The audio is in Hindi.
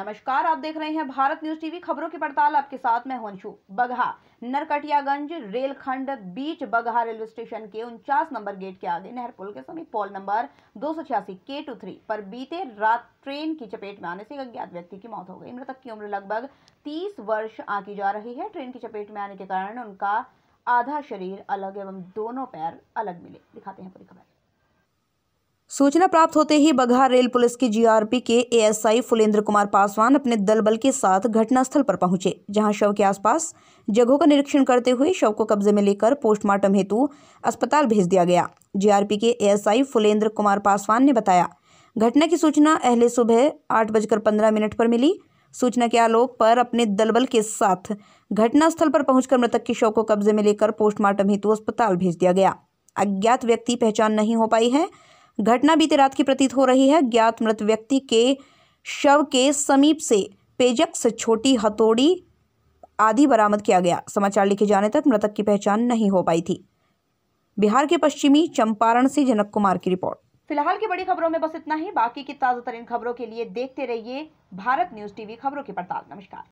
नमस्कार आप देख रहे हैं भारत न्यूज टीवी खबरों की पड़ताल आपके साथ मैं अंशु बगहा नरकटियागंज रेलखंड बीच बगहा रेलवे स्टेशन के उनचास नंबर गेट के आगे नहर पुल के समीप पोल नंबर दो के टू थ्री पर बीते रात ट्रेन की चपेट में आने से एक अज्ञात व्यक्ति की मौत हो गई मृतक की उम्र लगभग तीस वर्ष आकी जा रही है ट्रेन की चपेट में आने के कारण उनका आधा शरीर अलग एवं दोनों पैर अलग मिले दिखाते हैं पूरी खबर सूचना प्राप्त होते ही बघा रेल पुलिस की जीआरपी के एएसआई फुलेंद्र कुमार पासवान अपने दल बल के साथ घटनास्थल पर पहुंचे जहां शव के आसपास जगहों का निरीक्षण करते हुए शव को कब्जे में लेकर पोस्टमार्टम हेतु अस्पताल भेज दिया गया जीआरपी के एएसआई फुलेंद्र कुमार पासवान ने बताया घटना की सूचना अहले सुबह आठ बजकर पंद्रह मिनट पर मिली सूचना के आलोक पर अपने दलबल के साथ घटनास्थल पर पहुंचकर मृतक के शव को कब्जे में लेकर पोस्टमार्टम हेतु अस्पताल भेज दिया गया अज्ञात व्यक्ति पहचान नहीं हो पाई है घटना बीते रात की प्रतीत हो रही है ज्ञात मृत व्यक्ति के शव के समीप से पेजक से छोटी हथौड़ी आदि बरामद किया गया समाचार लिखे जाने तक मृतक की पहचान नहीं हो पाई थी बिहार के पश्चिमी चंपारण से जनक कुमार की रिपोर्ट फिलहाल की बड़ी खबरों में बस इतना ही बाकी की ताजा तरीन खबरों के लिए देखते रहिए भारत न्यूज टीवी खबरों की पड़ताल नमस्कार